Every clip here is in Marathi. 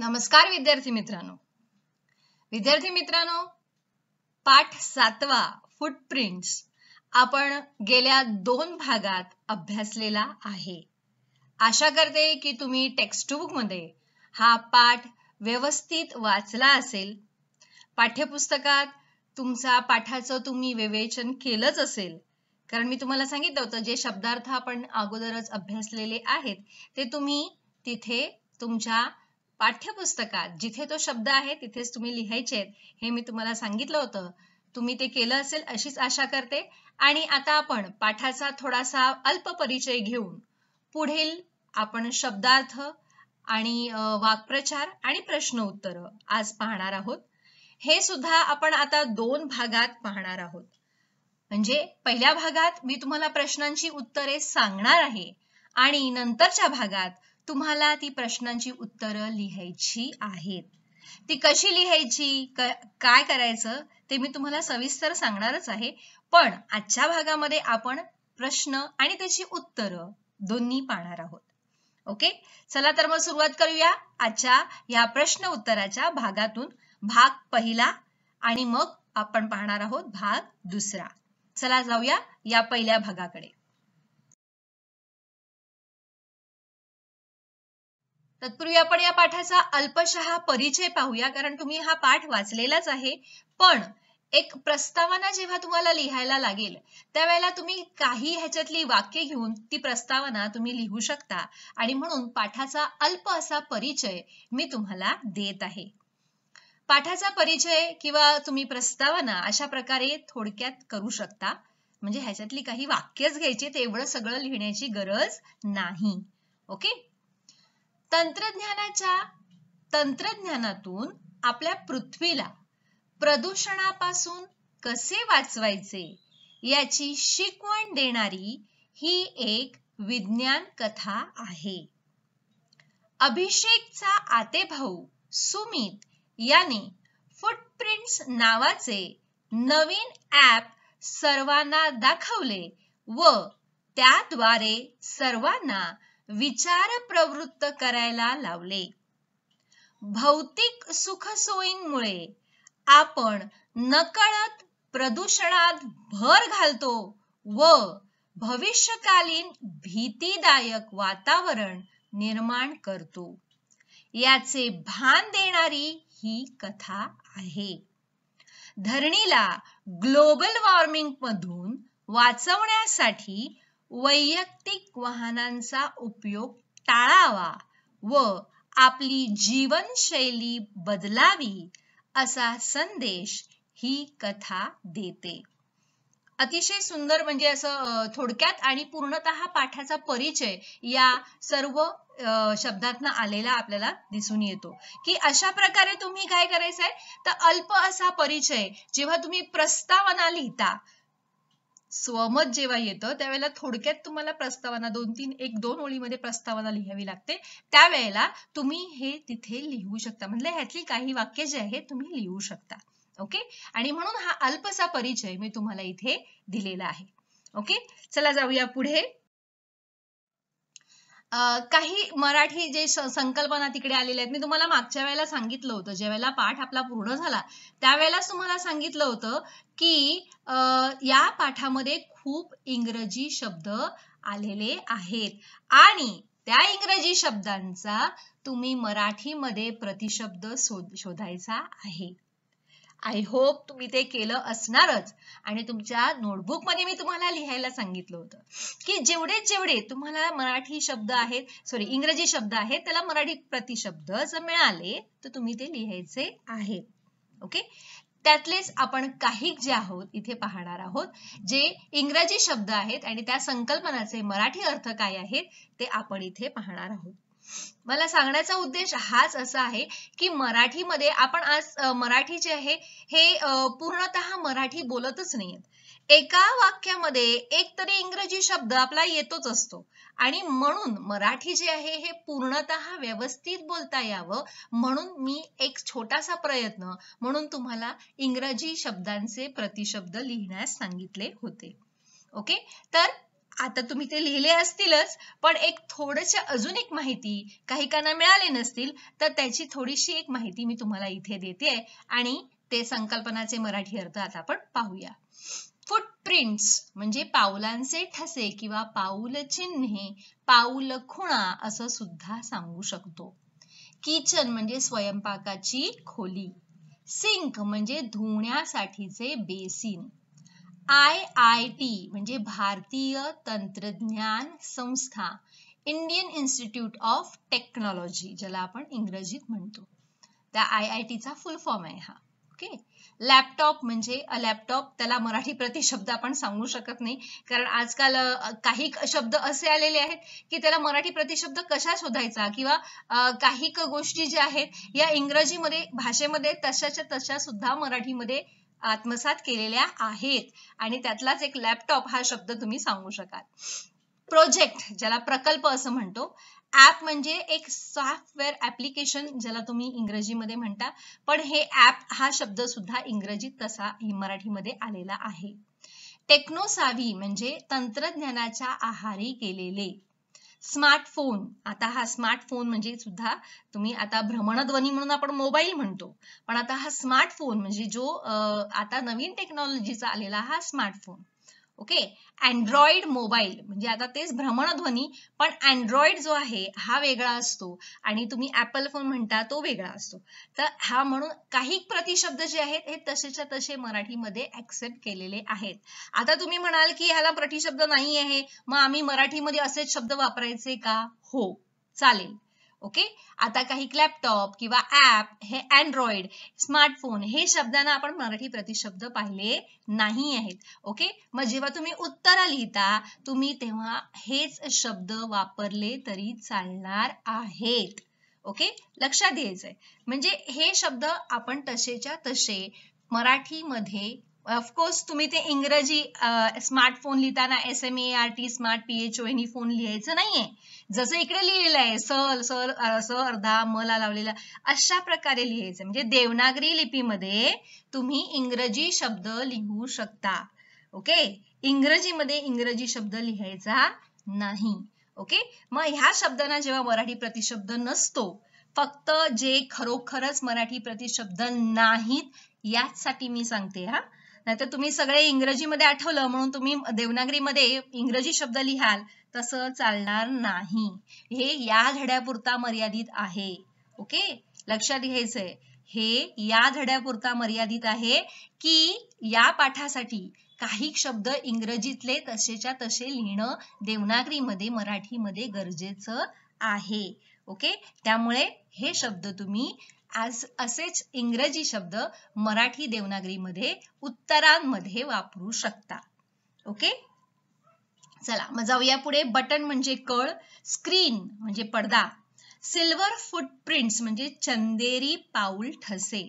नमस्कार विद्यार्थी मित्रांनो विद्यार्थी मित्रांनो पाठ सातवा फुटप्रिंट्स आपण गेल्या दोन भागात अभ्यासलेला आहे आशा करते की तुम्ही टेक्स्टबुक मध्ये हा पाठ व्यवस्थित वाचला असेल पाठ्यपुस्तकात तुमचा पाठाचं तुम्ही विवेचन केलंच असेल कारण मी तुम्हाला सांगितलं होतं जे शब्दार्थ आपण अगोदरच अभ्यासलेले आहेत ते तुम्ही तिथे तुमच्या पाठ्यपुस्तकात जिथे तो शब्द आहे तिथेच तुम्ही लिहायचे हे मी तुम्हाला सांगितलं होतं तुम्ही ते केलं असेल अशीच आशा करते आणि आता आपण पाठाचा थोडासा अल्प परिचय घेऊन पुढील आपण शब्दार्थ आणि वाक्प्रचार आणि प्रश्न उत्तर आज पाहणार आहोत हे सुद्धा आपण आता दोन भागात पाहणार आहोत म्हणजे पहिल्या भागात मी तुम्हाला प्रश्नांची उत्तरे सांगणार आहे आणि नंतरच्या भागात तुम्हाला ती प्रश्नांची उत्तरं लिहायची आहेत ती कशी लिहायची काय करायचं ते मी तुम्हाला सविस्तर सांगणारच आहे पण आजच्या भागामध्ये आपण प्रश्न आणि त्याची उत्तरं दोन्ही पाहणार आहोत ओके चला तर मग सुरुवात करूया आजच्या या प्रश्न उत्तराच्या भागातून भाग पहिला आणि मग आपण पाहणार आहोत भाग दुसरा चला जाऊया या पहिल्या भागाकडे तत्पूर्वी आपण या पाठाचा अल्पशहा परिचय पाहूया कारण तुम्ही हा पाठ वाचलेलाच आहे पण एक प्रस्तावना जेव्हा तुम्हाला लिहायला लागेल त्यावेळेला तुम्ही काही ह्याच्यातली वाक्य घेऊन ती प्रस्तावना तुम्ही लिहू शकता आणि म्हणून पाठाचा अल्प असा परिचय मी तुम्हाला देत आहे पाठाचा परिचय किंवा तुम्ही प्रस्तावना अशा प्रकारे थोडक्यात करू शकता म्हणजे ह्याच्यातली काही वाक्यच घ्यायची तेवढं सगळं लिहिण्याची गरज नाही ओके तंत्रज्ञानाच्या तंत्रज्ञानातून आपल्या पृथ्वीला प्रदूषणापासून कसे वाचवायचे याची शिकवण देणारी ही एक विज्ञान कथा आहे अभिषेकचा भाऊ सुमित याने फुटप्रिंट्स नावाचे नवीन ऍप सर्वांना दाखवले व त्याद्वारे सर्वांना विचार प्रवृत्त करायला लावले भौतिक सुखसोयींमुळे आपण नकळत प्रदूषणात भर घालतो व भविष्यकालीन भीतीदायक वातावरण निर्माण करतो याचे भान देणारी ही कथा आहे धरणीला ग्लोबल वॉर्मिंग मधून वाचवण्यासाठी वैयक्तिक वाहनांचा उपयोग टाळावा व आपली जीवनशैली बदलावी असा संदेश ही कथा देते अतिशय सुंदर म्हणजे असं थोडक्यात आणि पूर्णत पाठाचा परिचय या सर्व शब्दातनं आलेला आपल्याला दिसून येतो की अशा प्रकारे तुम्ही काय करायचंय तर अल्प असा परिचय जेव्हा तुम्ही प्रस्तावना लिहिता स्वमत जेव्हा येतं त्यावेळेला थोडक्यात तुम्हाला प्रस्तावना दोन तीन एक दोन ओळीमध्ये प्रस्तावना लिहावी लागते त्यावेळेला तुम्ही हे तिथे लिहू शकता म्हणजे ह्यातली काही वाक्य जे आहे तुम्ही लिहू शकता ओके आणि म्हणून हा अल्पसा परिचय मी तुम्हाला इथे दिलेला आहे ओके चला जाऊया पुढे काही मराठी जे संकल्पना तिकडे आलेल्या आहेत मी तुम्हाला मागच्या वेळेला सांगितलं होतं ज्यावेळेला पाठ आपला पूर्ण झाला त्यावेळेला तुम्हाला सांगितलं होतं की या पाठामध्ये खूप इंग्रजी शब्द आलेले आहेत आणि त्या इंग्रजी शब्दांचा तुम्ही मराठीमध्ये प्रतिशब्द शोधायचा आहे आय होप तुम्ही ते केलं असणारच आणि तुमच्या नोटबुकमध्ये मी तुम्हाला लिहायला सांगितलं होतं की जेवढे जेवढे तुम्हाला मराठी शब्द आहेत सॉरी इंग्रजी शब्द आहेत त्याला मराठी प्रतिशब्द जर मिळाले तर तुम्ही ते लिहायचे आहेत ओके त्यातलेच आपण काही जे आहोत इथे पाहणार आहोत जे इंग्रजी शब्द आहेत आणि त्या संकल्पनाचे मराठी अर्थ काय आहेत ते आपण इथे पाहणार आहोत मला सांगण्याचा उद्देश हाच असा आहे की मराठीमध्ये आपण आज मराठी जे आहे हे पूर्णत मराठी बोलतच नाही एका वाक्यामध्ये एक तरी इंग्रजी शब्द आपला येतोच असतो आणि म्हणून मराठी जे आहे हे पूर्णत व्यवस्थित बोलता यावं म्हणून मी एक छोटासा प्रयत्न म्हणून तुम्हाला इंग्रजी शब्दांचे प्रतिशब्द लिहिण्यास सांगितले होते ओके तर आता तुम्ही ते लिहिले असतीलच पण एक थोडस अजून एक माहिती काही काना मिळाले नसतील तर त्याची थोडीशी एक माहिती मी तुम्हाला इथे देते आणि ते संकल्पनाचे मराठी अर्थ आता आपण पाहूया फुटप्रिंट्स म्हणजे पाऊलांचे ठसे किंवा पाऊल चिन्हे पाऊल खुणा असं सुद्धा सांगू शकतो किचन म्हणजे स्वयंपाकाची खोली सिंक म्हणजे धुण्यासाठीचे बेसिन आय आय टी म्हणजे भारतीय तंत्रज्ञान संस्था इंडियन इन्स्टिट्यूट ऑफ टेक्नॉलॉजी ज्याला आपण इंग्रजीत म्हणतो त्या आय आय टीचा फुल फॉर्म आहे हा ओके लॅपटॉप म्हणजे अ लॅपटॉप त्याला मराठी प्रतिशब्द आपण सांगू शकत नाही कारण आजकाल काही शब्द असे आलेले आहेत की त्याला मराठी प्रतिशब्द कशा शोधायचा किंवा काही गोष्टी ज्या आहेत या इंग्रजीमध्ये भाषेमध्ये तशाच्या तशा सुद्धा मराठीमध्ये आत्मसात केलेल्या आहेत आणि त्यातलाच एक लॅपटॉप हा शब्द तुम्ही सांगू शकाल प्रोजेक्ट ज्याला प्रकल्प असं म्हणतो ऍप म्हणजे एक सॉफ्टवेअर ऍप्लिकेशन ज्याला तुम्ही इंग्रजीमध्ये म्हणता पण हे ऍप हा शब्द सुद्धा इंग्रजीत तसा मराठीमध्ये आलेला आहे टेक्नोसावी म्हणजे तंत्रज्ञानाच्या आहारी केलेले स्मार्टफोन आता हा स्मार्टफोन म्हणजे सुद्धा तुम्ही आता भ्रमणध्वनी म्हणून आपण मोबाईल म्हणतो पण आता हा स्मार्टफोन म्हणजे जो आता नवीन टेक्नॉलॉजीचा आलेला हा स्मार्टफोन ओके अँड्रॉइड मोबाईल म्हणजे आता तेच भ्रमणध्वनी पण अँड्रॉइड जो आहे हा वेगळा असतो आणि तुम्ही ऍपल फोन म्हणता तो वेगळा असतो तर हा म्हणून काही प्रतिशब्द जे आहेत हे तसेच्या तसे मराठीमध्ये ऍक्सेप्ट केलेले आहेत आता तुम्ही म्हणाल की ह्याला प्रतिशब्द नाही आहे मग आम्ही मराठीमध्ये असेच शब्द वापरायचे का हो चालेल ओके आता काही लॅपटॉप किंवा ऍप हे अँड्रॉइड स्मार्टफोन हे शब्दांना आपण मराठी प्रतिशब्द पाहिले नाही आहेत ओके मग जेव्हा तुम्ही उत्तर लिहिता तुम्ही तेव्हा हेच शब्द वापरले तरी चालणार आहेत ओके लक्षात घ्यायचंय म्हणजे हे शब्द आपण तसेच्या तसे मराठीमध्ये ऑफकोर्स तुम्ही ते इंग्रजी स्मार्टफोन लिहिताना S M A R T smart P H O phone लिहायचं नाहीये जसं इकडे लिहिलेलं आहे सर सर स अर्धा मला लावलेला अशा प्रकारे लिहायचं म्हणजे देवनागरी लिपीमध्ये तुम्ही इंग्रजी शब्द लिहू शकता ओके इंग्रजीमध्ये इंग्रजी शब्द लिहायचा नाही ओके मग ह्या शब्दांना जेव्हा मराठी प्रतिशब्द नसतो फक्त जे खरोखरच मराठी प्रतिशब्द नाहीत याचसाठी मी सांगते हा नाहीतर तुम्ही सगळे इंग्रजीमध्ये आठवलं म्हणून तुम्ही देवनागरीमध्ये इंग्रजी शब्द लिहाल तसं चालणार नाही हे या धड्यापुरता मर्यादित आहे ओके लक्षात घ्यायचंय हे या धड्यापुरता मर्यादित आहे की या पाठासाठी काही शब्द इंग्रजीतले तसेच्या तसे लिहिणं देवनागरीमध्ये मराठीमध्ये गरजेचं आहे ओके त्यामुळे हे शब्द तुम्ही आज असेच इंग्रजी शब्द मराठी देवनागरीमध्ये उत्तरांमध्ये वापरू शकता ओके चला मग जाऊया पुढे बटन म्हणजे कळ स्क्रीन म्हणजे पडदा सिल्वर फुटप्रिंट्स म्हणजे चंदेरी पाऊल ठसे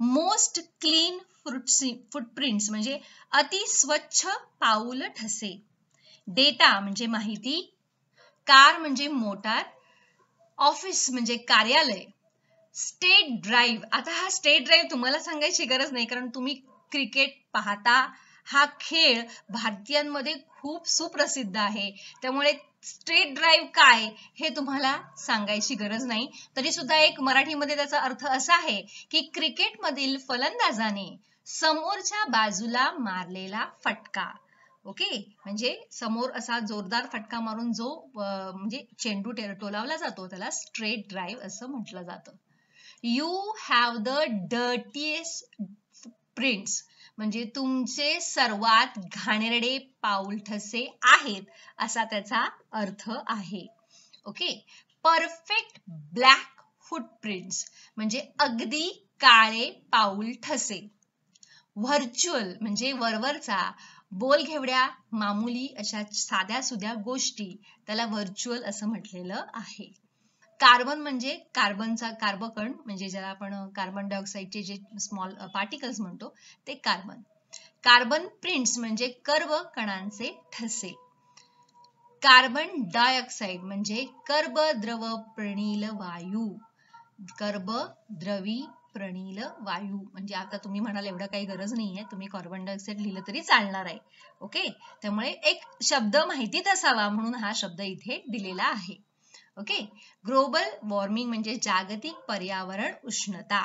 मोस्ट क्लीन फुटप्रिंट्स म्हणजे अति स्वच्छ पाऊल ठसे डेटा म्हणजे माहिती कार म्हणजे मोटार ऑफिस म्हणजे कार्यालय स्टेट ड्राईव्ह आता हा स्टेट ड्राईव्ह तुम्हाला सांगायची गरज नाही कारण तुम्ही क्रिकेट पाहता हा खेळ भारतीयांमध्ये खूप सुप्रसिद्ध आहे त्यामुळे स्टेट ड्राईव्ह काय हे तुम्हाला सांगायची गरज नाही तरी सुद्धा एक मराठीमध्ये त्याचा अर्थ असा आहे की क्रिकेटमधील फलंदाजाने समोरच्या बाजूला मारलेला फटका ओके म्हणजे समोर असा जोरदार फटका मारून जो म्हणजे चेंडू टोलावला जातो त्याला स्ट्रेट ड्राईव्ह असं म्हटलं जातं you have the dirtiest prints म्हणजे तुमचे सर्वात घाणेरडे पाऊल ठसे आहेत असा त्याचा अर्थ आहे ओके परफेक्ट ब्लॅक फुटप्रिंट्स म्हणजे अगदी काळे पाऊल ठसे व्हर्च्युअल म्हणजे वरवरचा बोल घेवड्या मामुली अशा साध्या सुध्या गोष्टी त्याला व्हर्च्युअल असं म्हटलेलं आहे कार्बन म्हणजे कार्बनचा कार्बकण म्हणजे ज्याला आपण कार्बन डायऑक्साईडचे जे स्मॉल पार्टिकल्स म्हणतो ते कार्बन कार्बन प्रिंट्स म्हणजे कर्व कणांचे ठसे कार्बन डायऑक्साईड म्हणजे कर्ब द्रव प्रणील वायू कर्ब द्रवी प्रणील वायू म्हणजे आता तुम्ही म्हणाल एवढं काही गरज नाहीये तुम्ही कार्बन डायऑक्साईड लिहिलं तरी चालणार आहे ओके त्यामुळे एक शब्द माहितीत असावा म्हणून हा शब्द इथे दिलेला आहे ओके ग्लोबल वॉर्मिंग म्हणजे जागतिक पर्यावरण उष्णता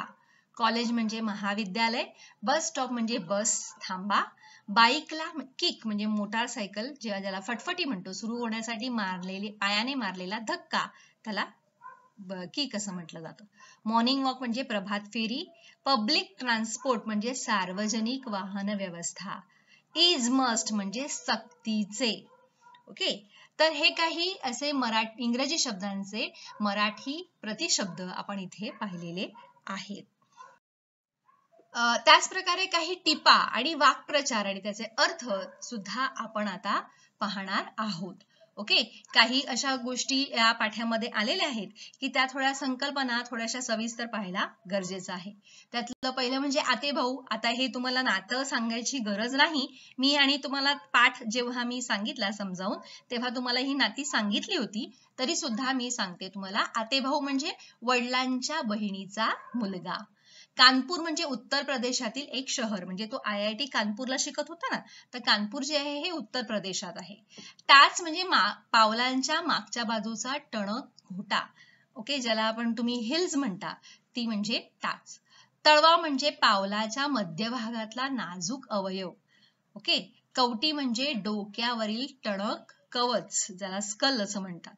कॉलेज म्हणजे महाविद्यालय बस स्टॉप म्हणजे बस थांबा बाईकला किक म्हणजे मोटारसायकल जेव्हा ज्याला फटफटी म्हणतो सुरू होण्यासाठी मारलेली पायाने मारलेला धक्का त्याला किक असं म्हटलं जातं मॉर्निंग वॉक म्हणजे प्रभात फेरी पब्लिक ट्रान्सपोर्ट म्हणजे सार्वजनिक वाहन व्यवस्था इज मस्ट म्हणजे सक्तीचे ओके तर हे काही असे मराठी इंग्रजी शब्दांचे मराठी प्रतिशब्द आपण इथे पाहिलेले आहेत त्याच काही टिपा आणि वाक्प्रचार आणि त्याचे अर्थ सुद्धा आपण आता पाहणार आहोत ओके काही अशा गोष्टी या पाठ्यामध्ये आलेल्या आहेत की त्या थोड्या संकल्पना थोड्याशा सविस्तर पाहायला गरजेचं आहे त्यातलं पहिलं म्हणजे आते भाऊ आता हे तुम्हाला नातं सांगायची गरज नाही मी आणि तुम्हाला पाठ जेव्हा मी सांगितला समजावून तेव्हा तुम्हाला ही नाती सांगितली होती तरी सुद्धा मी सांगते तुम्हाला आते भाऊ म्हणजे वडिलांच्या बहिणीचा मुलगा कानपूर म्हणजे उत्तर प्रदेशातील एक शहर म्हणजे तो आय आय टी कानपूरला शिकत होता ना तर कानपूर जे आहे हे उत्तर प्रदेशात आहे टाच म्हणजे पावलांच्या मागच्या बाजूचा टणक घोटा ओके ज्याला आपण तुम्ही हिल्स म्हणता ती म्हणजे टाच तळवा म्हणजे पावलाच्या मध्यभागातला नाजूक अवयव ओके कवटी म्हणजे डोक्यावरील टणक कवच ज्याला स्कल असं म्हणतात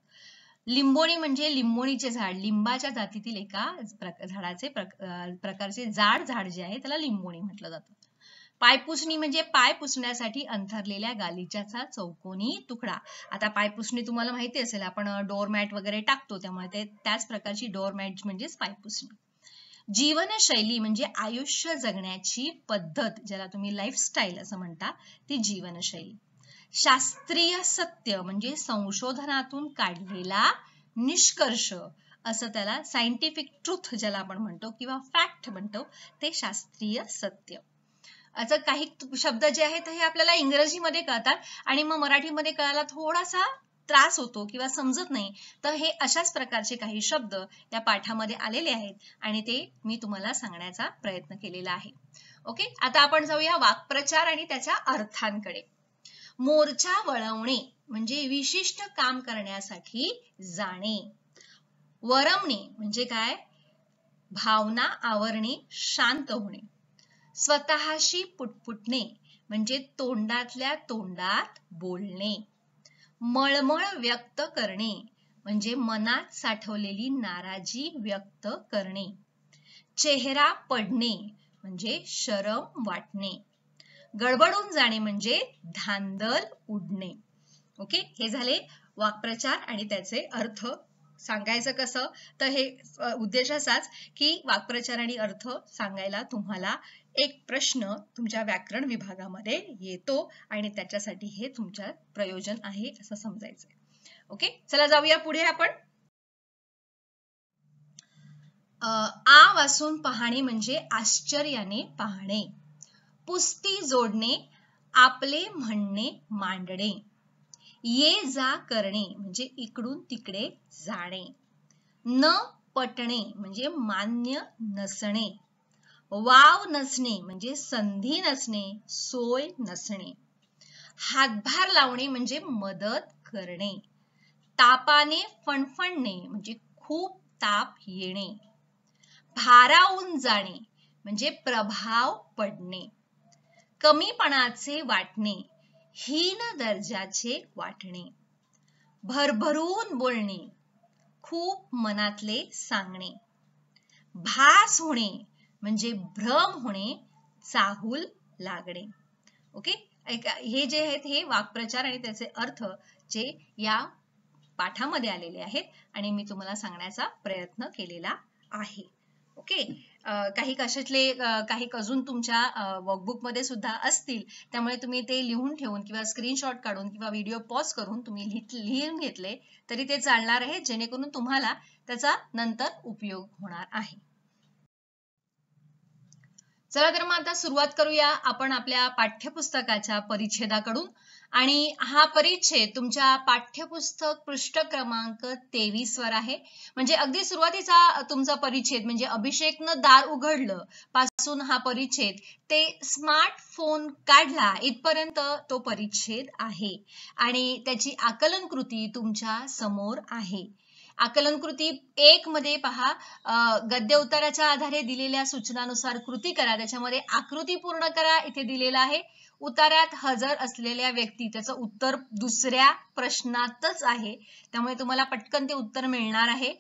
लिंबोणी म्हणजे लिंबोणीचे झाड लिंबाच्या जातीतील एका झाडाचे प्रकारचे जाड झाड जे आहे त्याला लिंबोणी म्हटलं जातं पायपुसणी म्हणजे पाय पुसण्यासाठी अंथरलेल्या गालीच्याचा चौकोनी तुकडा आता पायपुसणी तुम्हाला माहिती असेल आपण डोरमॅट वगैरे टाकतो त्यामुळे ते त्याच प्रकारची डोरमॅट म्हणजेच पायपुसणी जीवनशैली म्हणजे आयुष्य जगण्याची पद्धत ज्याला तुम्ही लाईफस्टाईल असं म्हणता ती जीवनशैली शास्त्रीय सत्य म्हणजे संशोधनातून काढलेला निष्कर्ष असं त्याला सायंटिफिक ट्रुथ ज्याला आपण म्हणतो किंवा फॅक्ट म्हणतो ते शास्त्रीय सत्य असं काही शब्द जे आहेत हे आपल्याला इंग्रजीमध्ये कळतात आणि मग मराठीमध्ये कळायला थोडासा त्रास होतो किंवा समजत नाही तर हे अशाच प्रकारचे काही शब्द या पाठामध्ये आलेले आहेत आणि ते मी तुम्हाला सांगण्याचा प्रयत्न केलेला आहे ओके आता आपण जाऊया वाक्प्रचार आणि त्याच्या अर्थांकडे मोर्चा वळवणे म्हणजे विशिष्ट काम करण्यासाठी जाणे वरमणे म्हणजे काय भावना आवरणे शांत होणे स्वतःशी पुटपुटणे म्हणजे तोंडातल्या तोंडात बोलणे मळमळ व्यक्त करणे म्हणजे मनात साठवलेली नाराजी व्यक्त करणे चेहरा पडणे म्हणजे शरम वाटणे गडबडून जाणे म्हणजे धांदल उडणे ओके हे झाले वाक्प्रचार आणि त्याचे अर्थ सांगायचं कसं तर हे उद्देश असाच की वाक्प्रचार आणि अर्थ सांगायला तुम्हाला एक प्रश्न तुमच्या व्याकरण विभागामध्ये येतो आणि त्याच्यासाठी हे तुमच्या प्रयोजन आहे असं समजायचं ओके चला जाऊया पुढे आपण आ वाचून पाहणे म्हणजे आश्चर्याने पाहणे पुस्ती जोडणे आपले म्हणणे मांडणे ये जा करणे म्हणजे इकडून तिकडे जाणे न पटणे म्हणजे मान्य नसणे वाव नसणे म्हणजे संधी नसणे सोय नसणे हातभार लावणे म्हणजे मदत करणे तापाने फणफणणे म्हणजे खूप ताप येणे भारावून जाणे म्हणजे प्रभाव पडणे कमीपणाचे वाटणे हीन दर्जाचे वाटणे भरभरून बोलणे खूप मनातले सांगणे भास होणे म्हणजे भ्रम होणे चाहूल लागणे ओके हे जे आहेत हे वाक्प्रचार आणि त्याचे अर्थ जे या पाठामध्ये आलेले आहेत आणि मी तुम्हाला सांगण्याचा प्रयत्न केलेला आहे ओके काही कशातले काही अजून तुमच्या वर्कबुकमध्ये सुद्धा असतील त्यामुळे तुम्ही ते लिहून ठेवून किंवा स्क्रीनशॉट काढून किंवा व्हिडिओ पॉज करून तुम्ही लिहून घेतले तरी ते चालणार आहे जेणेकरून तुम्हाला त्याचा नंतर उपयोग होणार आहे चला तर मग आता सुरुवात करूया आपण आपल्या पाठ्यपुस्तकाच्या परिच्छेदाकडून आणि हा परिच्छेद तुमच्या पाठ्यपुस्तक पृष्ठ क्रमांक तेवीस वर आहे म्हणजे अगदी सुरुवातीचा तुमचा परिच्छेद म्हणजे अभिषेकनं दार उघडलं पासून हा परिच्छेद ते स्मार्टफोन काढला इथपर्यंत तो परिच्छेद आहे आणि त्याची आकलन कृती तुमच्या समोर आहे आकलन कृती एक मध्ये पहा गद्य उताराच्या आधारे दिलेल्या सूचनानुसार कृती करा त्याच्यामध्ये आकृती पूर्ण करा इथे दिलेला आहे उतार्यात हजर असलेल्या व्यक्ती त्याच उत्तर दुसऱ्या प्रश्नातच आहे त्यामुळे तुम्हाला पटकन ते उत्तर मिळणार आहे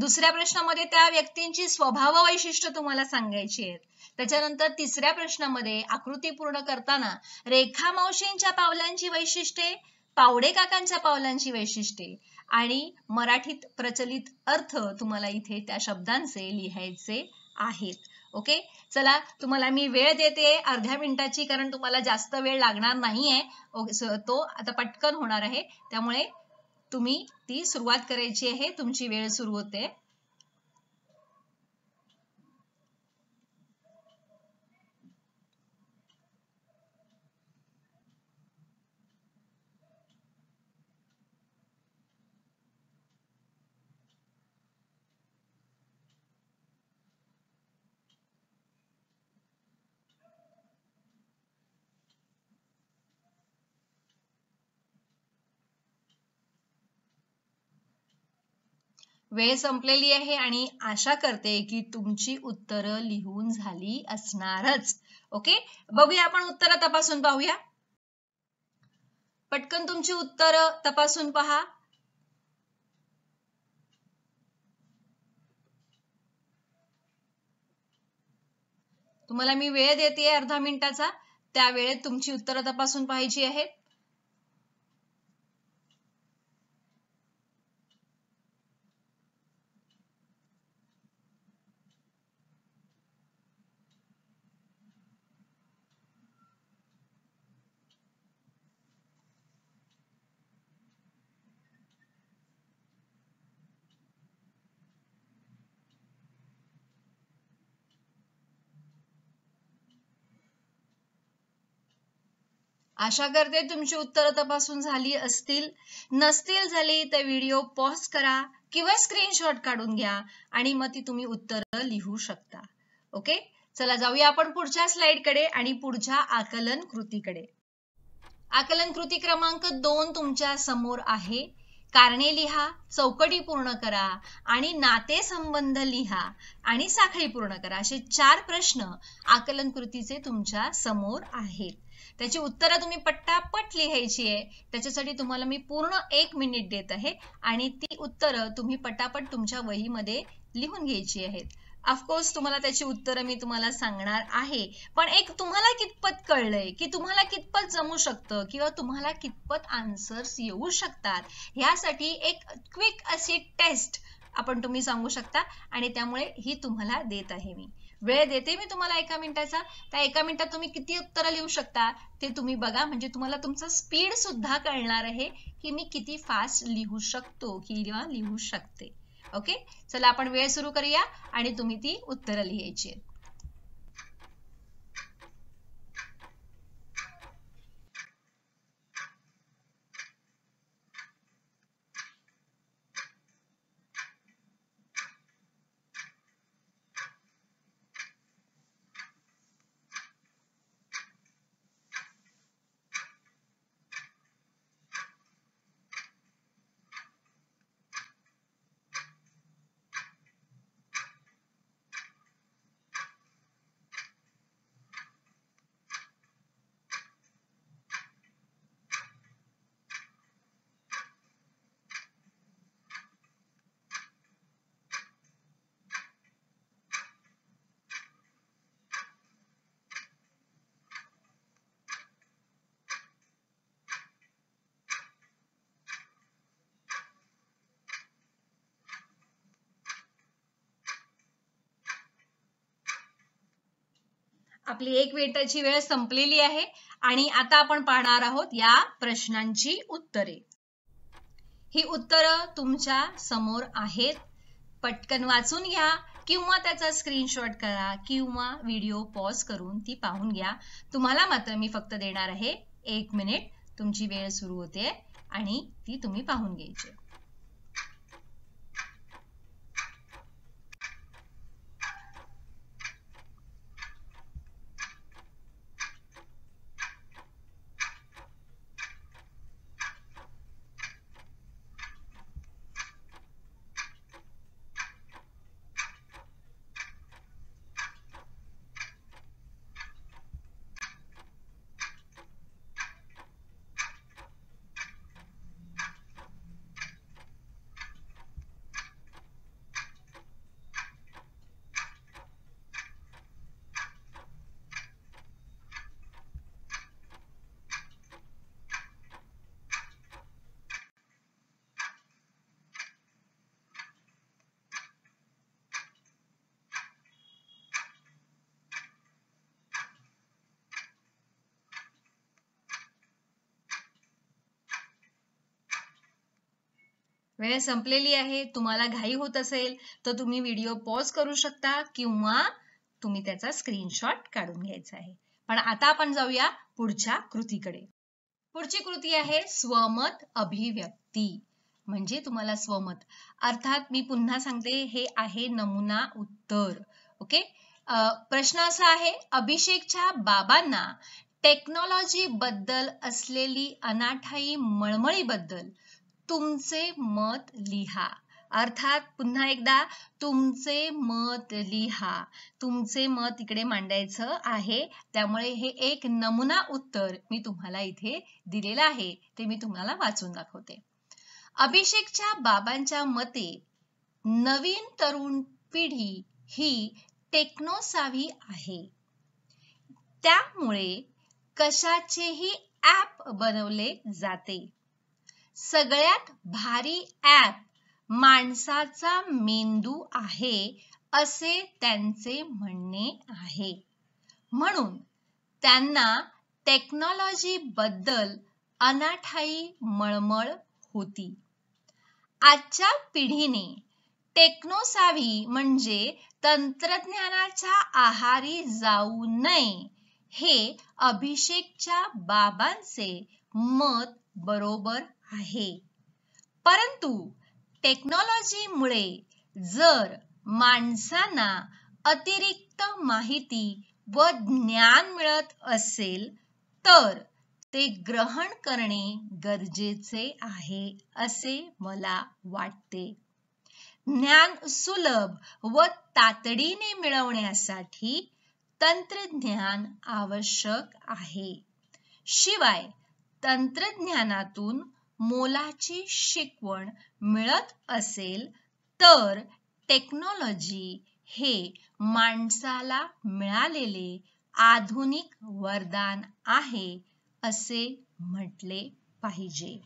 दुसऱ्या प्रश्नामध्ये त्या व्यक्तींची स्वभाव वैशिष्ट्य तुम्हाला सांगायची आहेत त्याच्यानंतर तिसऱ्या प्रश्नामध्ये आकृती पूर्ण करताना रेखा मावशींच्या पावलांची वैशिष्ट्ये पावडे काकांच्या पावलांची वैशिष्ट्ये आणि मराठीत प्रचलित अर्थ तुम्हाला इथे त्या शब्दांचे लिहायचे आहेत ओके चला तुम्हाला मी वेळ देते अर्ध्या मिनिटाची कारण तुम्हाला जास्त वेळ लागणार नाहीये तो आता पटकन होणार आहे त्यामुळे तुम्ही ती सुरुवात करायची आहे तुमची वेळ सुरू होते वेळ संपलेली आहे आणि आशा करते की तुमची उत्तरं लिहून झाली असणारच ओके बघूया आपण उत्तरं तपासून पाहूया पटकन तुमची उत्तरं तपासून पहा तुम्हाला मी वेळ देते अर्धा मिनिटाचा त्या वेळेत तुमची उत्तरं तपासून पाहायची आहेत आशा करते तुमची उत्तरं तपासून झाली असतील नसतील झाली तर व्हिडिओ पॉज करा किंवा स्क्रीनशॉट काढून घ्या आणि मग ती तुम्ही उत्तरं लिहू शकता ओके चला जाऊया आपण पुढच्या स्लाइडकडे आणि पुढच्या आकलन कृतीकडे आकलन कृती क्रमांक दोन तुमच्या समोर आहे कारणे लिहा चौकटी पूर्ण करा आणि नातेसंबंध लिहा आणि साखळी पूर्ण करा असे चार प्रश्न आकलन कृतीचे तुमच्या समोर आहेत त्याची उत्तरं तुम्ही पट्टापट लिहायची आहे त्याच्यासाठी तुम्हाला मी पूर्ण एक मिनिट देत आहे आणि ती उत्तरं तुम्ही पटापट तुमच्या वहीमध्ये लिहून घ्यायची आहेत ऑफकोर्स तुम्हाला त्याची उत्तरं मी तुम्हाला सांगणार आहे पण एक तुम्हाला कितपत कळलंय की तुम्हाला कितपत जमू शकतं किंवा तुम्हाला कितपत आन्सर्स येऊ शकतात ह्यासाठी एक क्विक अशी टेस्ट आपण तुम्ही सांगू शकता आणि त्यामुळे ही तुम्हाला देत आहे मी वेळ देते मी तुम्हाला एका मिनिटाचा त्या एका मिनिटात तुम्ही किती उत्तरं लिहू शकता ते तुम्ही बघा म्हणजे तुम्हाला तुमचा स्पीड सुद्धा कळणार आहे की मी किती फास्ट लिहू शकतो किंवा लिहू शकते ओके चला आपण वेळ सुरू करूया आणि तुम्ही ती उत्तरं लिहायची आपली एक वेटाची वेळ संपलेली आहे आणि आता आपण पाहणार आहोत या प्रश्नांची उत्तरे ही उत्तरं तुमच्या समोर आहेत पटकन वाचून घ्या किंवा त्याचा स्क्रीनशॉट करा किंवा व्हिडिओ पॉज करून ती पाहून घ्या तुम्हाला मात्र मी फक्त देणार आहे एक मिनिट तुमची वेळ सुरू होते आणि ती तुम्ही पाहून घ्यायची वेळ संपलेली आहे तुम्हाला घाई होत असेल तर तुम्ही व्हिडिओ पॉज करू शकता किंवा तुम्ही त्याचा स्क्रीनशॉट काढून घ्यायचा आहे पण आता आपण जाऊया पुढच्या कृतीकडे पुढची कृती आहे स्वमत अभिव्यक्ती म्हणजे तुम्हाला स्वमत अर्थात मी पुन्हा सांगते हे आहे नमुना उत्तर ओके प्रश्न असा आहे अभिषेकच्या बाबांना टेक्नॉलॉजी बद्दल असलेली अनाठाई मळमळीबद्दल तुमचे मत लिहा अर्थात पुन्हा एकदा तुमचे मत लिहा तुमचे मत इकडे मांडायचं आहे त्यामुळे हे एक नमुना उत्तर मी तुम्हाला इथे दिलेलं आहे ते मी तुम्हाला वाचून दाखवते अभिषेकच्या बाबांच्या मते नवीन तरुण पिढी ही टेक्नोसावी आहे त्यामुळे कशाचेही ऍप बनवले जाते सगळ्यात भारी ॲप माणसाचा मेंदू आहे असे त्यांचे म्हणणे आहे म्हणून त्यांना टेक्नॉलॉजी बद्दल अनाठाई मळमळ होती आजच्या पिढीने टेक्नोसावी म्हणजे तंत्रज्ञानाच्या आहारी जाऊ नये हे अभिषेकच्या बाबांचे मत बरोबर आहे परंतु टेक्नॉलॉजीमुळे जर माणसांना अतिरिक्त माहिती व ज्ञान मिळत असेल तर ते ग्रहण करणे गरजेचे आहे असे मला वाटते ज्ञान सुलभ व तातडीने मिळवण्यासाठी तंत्रज्ञान आवश्यक आहे शिवाय तंत्रज्ञानातून मोलाची शिकवण मिळत असेल तर टेक्नॉलॉजी हे माणसाला मिळालेले आधुनिक वरदान आहे असे म्हटले पाहिजे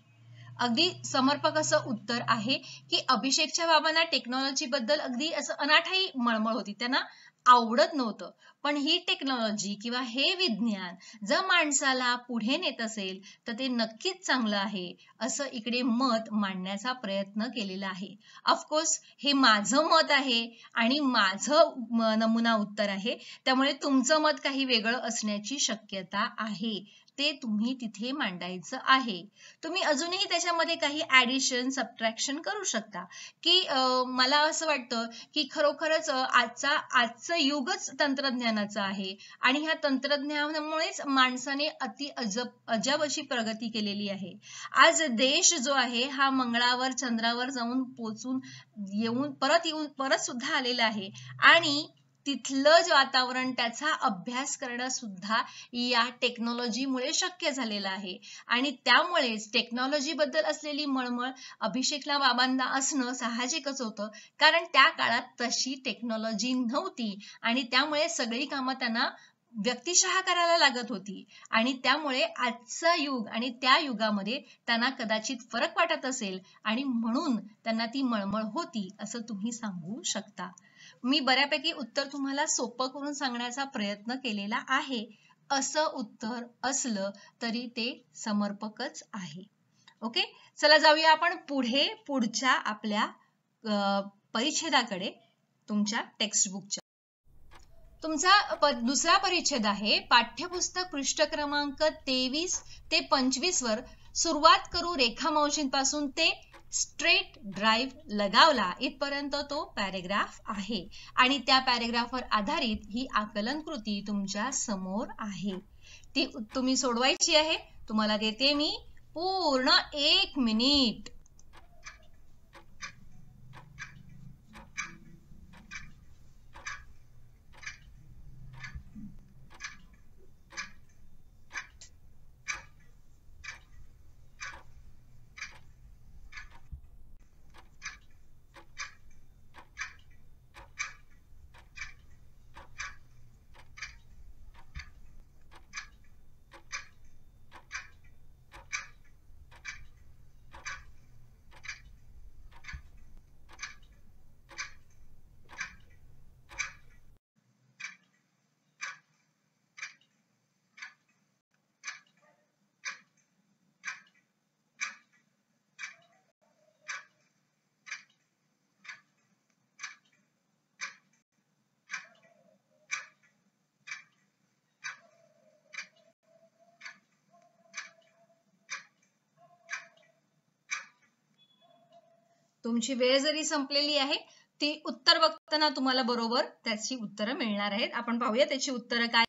अगदी समर्पक असं उत्तर आहे की अभिषेकच्या बाबांना टेक्नॉलॉजी बद्दल अगदी असं अनाठाई मळमळ होती त्यांना आवडत नव्हतं पण ही टेक्नॉलॉजी किंवा हे विज्ञान जर माणसाला पुढे नेत असेल तर ते नक्कीच चांगलं आहे असं इकडे मत मांडण्याचा प्रयत्न केलेला आहे ऑफकोर्स हे माझं मत आहे आणि माझं नमुना उत्तर आहे त्यामुळे तुमचं मत काही वेगळं असण्याची शक्यता आहे ते तुम्ही तिथे मांडायचं आहे तुम्ही अजूनही त्याच्यामध्ये काही ऍडिशन सबट्रॅक्शन करू शकता की मला असं वाटतं की खरोखरच आजचा आजचं युगच तंत्रज्ञानाचं आहे आणि ह्या तंत्रज्ञानामुळेच माणसाने अति अजब अजब अशी प्रगती केलेली आहे आज देश जो आहे हा मंगळावर चंद्रावर जाऊन पोचून येऊन परत येऊन परत सुद्धा आलेला आहे आणि तिथलं जे वातावरण त्याचा अभ्यास करणं सुद्धा या टेक्नॉलॉजीमुळे शक्य झालेलं आहे आणि त्यामुळेच टेक्नॉलॉजी बद्दल असलेली मळमळ अभिषेकला बाबांना असणं साहजिकच होतं कारण त्या काळात तशी टेक्नॉलॉजी नव्हती आणि त्यामुळे सगळी कामं त्यांना व्यक्तिशः करायला लागत होती आणि त्यामुळे आजचा युग आणि त्या युगामध्ये त्यांना कदाचित फरक वाटत असेल आणि म्हणून त्यांना ती मळमळ होती असं तुम्ही सांगू शकता मी बऱ्यापैकी उत्तर तुम्हाला सोपं करून सांगण्याचा प्रयत्न केलेला आहे असं उत्तर असलं तरी ते समर्पकच आहे ओके चला जाऊया आपण पुढे पुढच्या आपल्या परिच्छेदाकडे तुमच्या टेक्स्टबुकच्या तुमचा दुसरा परिच्छेद आहे पाठ्यपुस्तक पृष्ठ क्रमांक तेवीस ते पंचवीस वर सुरुवात करू मावशींपासून ते स्ट्रेट ड्राईव्ह लगावला इथपर्यंत तो पॅरेग्राफ आहे आणि त्या पॅरेग्राफवर आधारित ही आकलन कृती तुमच्या समोर आहे ती तुम्ही सोडवायची आहे तुम्हाला देते मी पूर्ण एक मिनिट तुमची वेळ जरी संपलेली आहे ती उत्तर बघताना तुम्हाला बरोबर त्याची उत्तरं मिळणार आहेत आपण पाहूया त्याची उत्तरं काय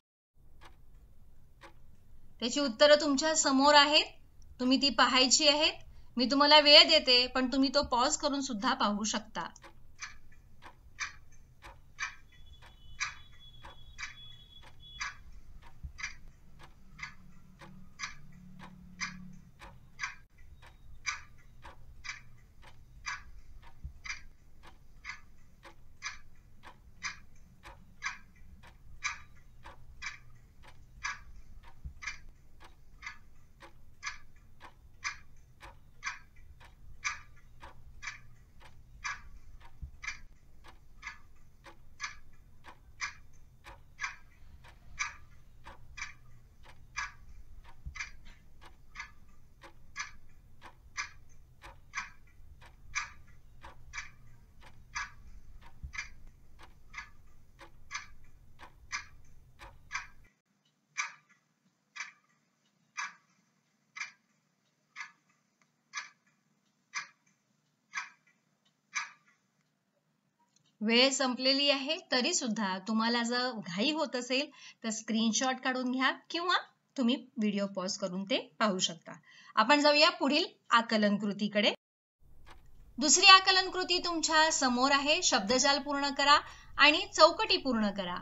त्याची उत्तरं तुमच्या समोर आहेत तुम्ही ती पाहायची आहेत मी तुम्हाला वेळ देते पण तुम्ही तो पॉज करून सुद्धा पाहू शकता वेळ संपलेली आहे तरी सुद्धा तुम्हाला जर घाई होत असेल तर स्क्रीनशॉट काढून घ्या किंवा तुम्ही व्हिडिओ पॉज करून ते पाहू शकता आपण जाऊया पुढील आकलन कृतीकडे दुसरी आकलन कृती तुमच्या समोर आहे शब्दजाल पूर्ण करा आणि चौकटी पूर्ण करा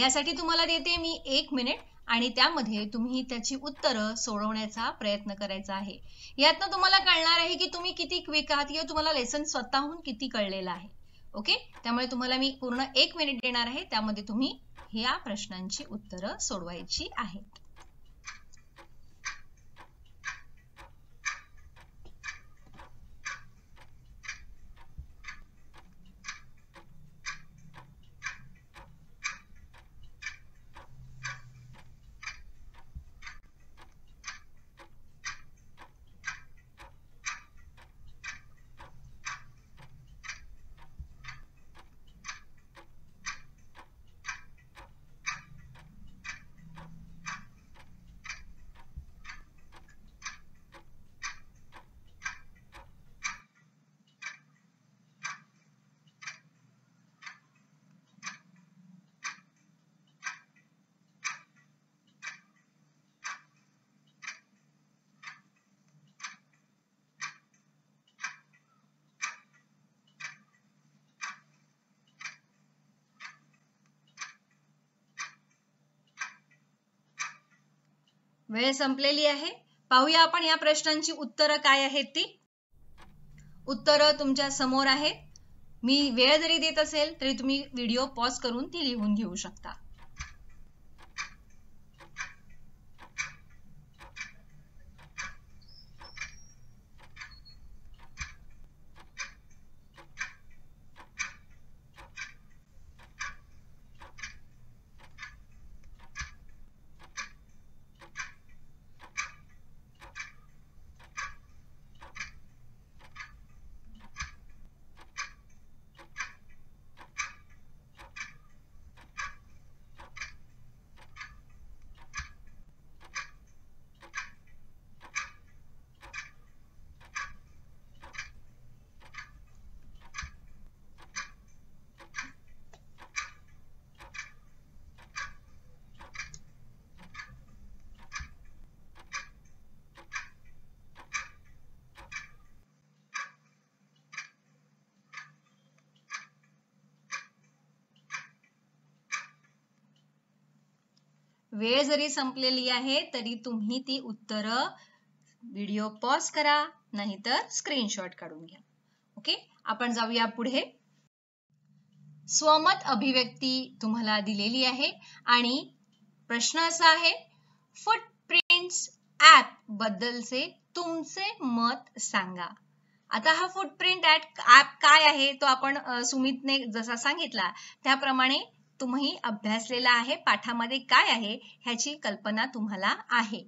यासाठी तुम्हाला देते मी एक मिनिट आणि त्यामध्ये तुम्ही त्याची उत्तरं सोडवण्याचा प्रयत्न करायचा आहे यातनं तुम्हाला कळणार आहे की तुम्ही किती क्विक आहात किंवा तुम्हाला लेसन स्वतःहून किती कळलेलं आहे ओके त्यामुळे तुम्हाला मी पूर्ण एक मिनिट देणार आहे त्यामध्ये तुम्ही या प्रश्नांची उत्तरं सोडवायची आहेत वेळ संपलेली आहे पाहूया आपण या प्रश्नांची उत्तरं काय आहेत ती उत्तरं तुमच्या समोर आहेत मी वेळ जरी देत असेल तरी तुम्ही व्हिडिओ पॉज करून ती लिहून घेऊ शकता वेळ जरी संपलेली आहे तरी तुम्ही ती उत्तर व्हिडिओ पॉज करा नाहीतर स्क्रीनशॉट काढून घ्या ओके आपण जाऊया पुढे स्वमत अभिव्यक्ती तुम्हाला दिलेली आहे आणि प्रश्न असा आहे फुटप्रिंट्स ऍप बद्दलचे तुमचे मत सांगा आता हा फुटप्रिंट ऍप काय आहे तो आपण सुमितने जसा सांगितला त्याप्रमाणे तुम्ही अभ्यासलेला आहे पाठामध्ये काय आहे ह्याची कल्पना तुम्हाला आहे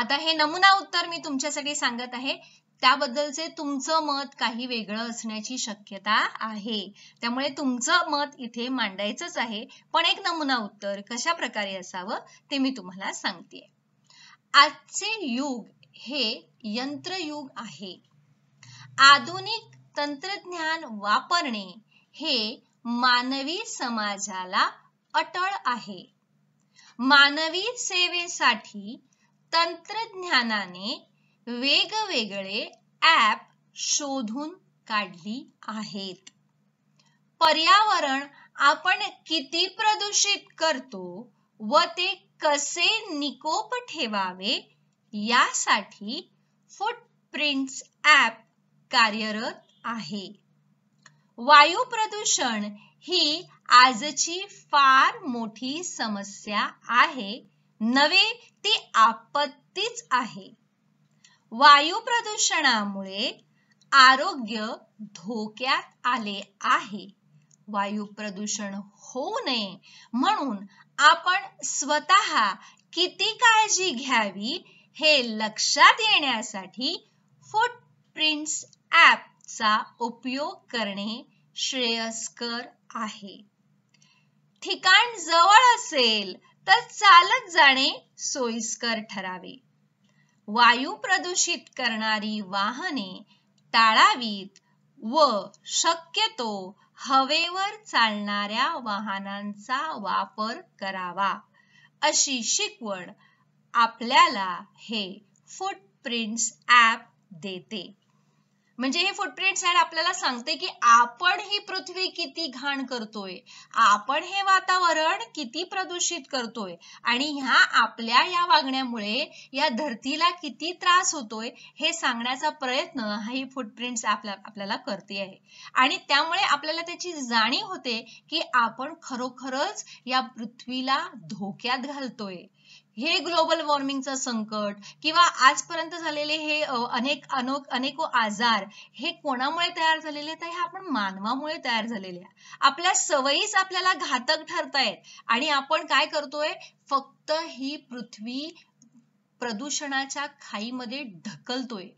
आता हे नमुना उत्तर मी तुमच्यासाठी सांगत आहे त्याबद्दलचे तुमचं मत काही वेगळं असण्याची शक्यता आहे त्यामुळे तुमचं मत इथे मांडायचंच आहे पण एक नमुना उत्तर कशा प्रकारे असावं ते मी तुम्हाला सांगते आजचे युग हे यंत्रयुग आहे आधुनिक तंत्रज्ञान वापरणे हे मानवी समाजाला अटळ आहे मानवी सेवेसाठी तंत्रज्ञानाने वेगवेगळे ॲप शोधून काढली आहेत पर्यावरण आपण किती प्रदूषित करतो व ते कसे निकोप ठेवावे यासाठी फुटप्रिंट्स ॲप कार्यरत आहे वायू प्रदूषण ही आजची फार मोठी समस्या आहे नवे ती आपत्तीच आहे वायू प्रदूषणामुळे आरोग्य धोक्यात आले आहे वायू प्रदूषण होऊ नये म्हणून आपण स्वत किती काळजी घ्यावी हे लक्षात येण्यासाठी फुटप्रिंट्स ॲप चा उपयोग करणे श्रेयस्कर आहे ठिकाण जवळ असेल तर चालत जाणे सोयीस्कर ठरावे वायू प्रदूषित करणारी वाहने टाळावीत व शक्यतो हवेवर चालणाऱ्या वाहनांचा वापर करावा अशी शिकवण आपल्याला हे फुटप्रिंट्स ॲप देते म्हणजे हे फुटप्रिंट आपल्याला सांगते की आपण ही पृथ्वी किती घाण करतोय आपण हे वातावरण किती प्रदूषित करतोय आणि ह्या आपल्या या वागण्यामुळे या धरतीला किती त्रास होतोय हे सांगण्याचा प्रयत्न हा ही फुटप्रिंट आपल्या आपल्याला करते आहे आणि त्यामुळे आपल्याला त्याची जाणीव होते की आपण खरोखरच या पृथ्वीला धोक्यात घालतोय हे ग्लोबल वॉर्मिंगचं संकट किंवा आजपर्यंत झालेले हे अनेक अनोख अनेको आजार हे कोणामुळे तयार झालेले तर हे आपण मानवामुळे तयार झालेले आहे आपल्या सवयीच आपल्याला घातक ठरतायत आणि आपण काय करतोय फक्त ही पृथ्वी प्रदूषणाच्या खाईमध्ये ढकलतोय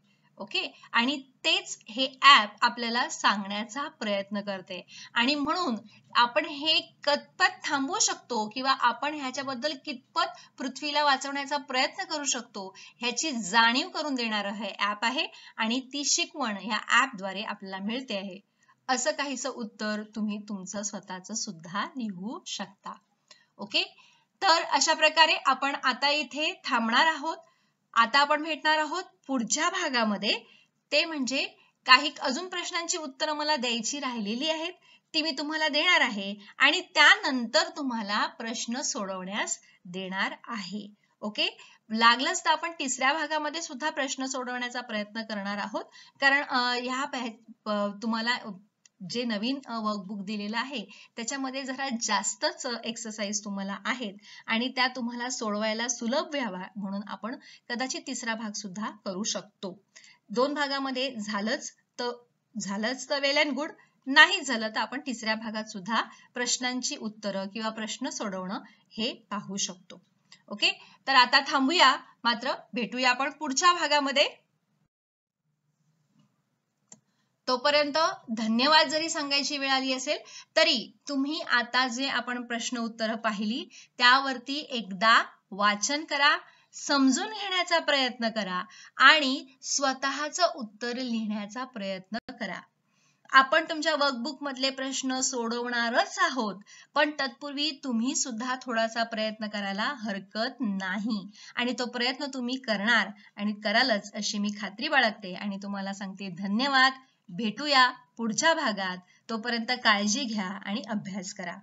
ओके आणि तेच हे ऍप आपल्याला सांगण्याचा प्रयत्न करते आणि म्हणून आपण हे कितपत थांबवू शकतो किंवा आपण ह्याच्याबद्दल कितपत पृथ्वीला वाचवण्याचा प्रयत्न करू शकतो ह्याची जाणीव करून देणार हे ऍप आहे आणि ती शिकवण ह्या ऍपद्वारे आपल्याला मिळते आहे असं काहीच उत्तर तुम्ही तुमचं स्वतःच सुद्धा लिहू शकता ओके तर अशा प्रकारे आपण आता इथे थांबणार आहोत आता आपण भेटणार आहोत पुढच्या भागामध्ये ते म्हणजे काही अजून प्रश्नांची उत्तरं मला द्यायची राहिलेली आहेत ती मी तुम्हाला देणार आहे आणि त्यानंतर तुम्हाला प्रश्न सोडवण्यास देणार आहे ओके लागलंच तर आपण तिसऱ्या भागामध्ये सुद्धा प्रश्न सोडवण्याचा प्रयत्न करणार आहोत कारण ह्या तुम्हाला जे नवीन वर्कबुक दिलेलं आहे त्याच्यामध्ये जरा जास्तच एक्सरसाइज तुम्हाला आहेत आणि त्या तुम्हाला सोडवायला सुलभ व्हावा म्हणून आपण कदाचित तिसरा भाग सुद्धा करू शकतो दोन भागामध्ये झालंच तर झालंच तर वेल अँड गुड नाही झालं तर आपण तिसऱ्या भागात सुद्धा प्रश्नांची उत्तरं किंवा प्रश्न सोडवणं हे पाहू शकतो ओके तर आता थांबूया मात्र भेटूया आपण पुढच्या भागामध्ये तोपर्यंत धन्यवाद जरी सांगायची वेळ आली असेल तरी तुम्ही आता जे आपण प्रश्न उत्तर पाहिली त्यावरती एकदा वाचन करा समजून घेण्याचा प्रयत्न करा आणि स्वतःच उत्तर लिहिण्याचा प्रयत्न करा आपण तुमच्या वर्कबुक मधले प्रश्न सोडवणारच आहोत पण तत्पूर्वी तुम्ही सुद्धा थोडासा प्रयत्न करायला हरकत नाही आणि तो प्रयत्न तुम्ही करणार आणि करालच अशी मी खात्री बाळगते आणि तुम्हाला सांगते धन्यवाद भेटूया पुढच्या भागात तोपर्यंत काळजी घ्या आणि अभ्यास करा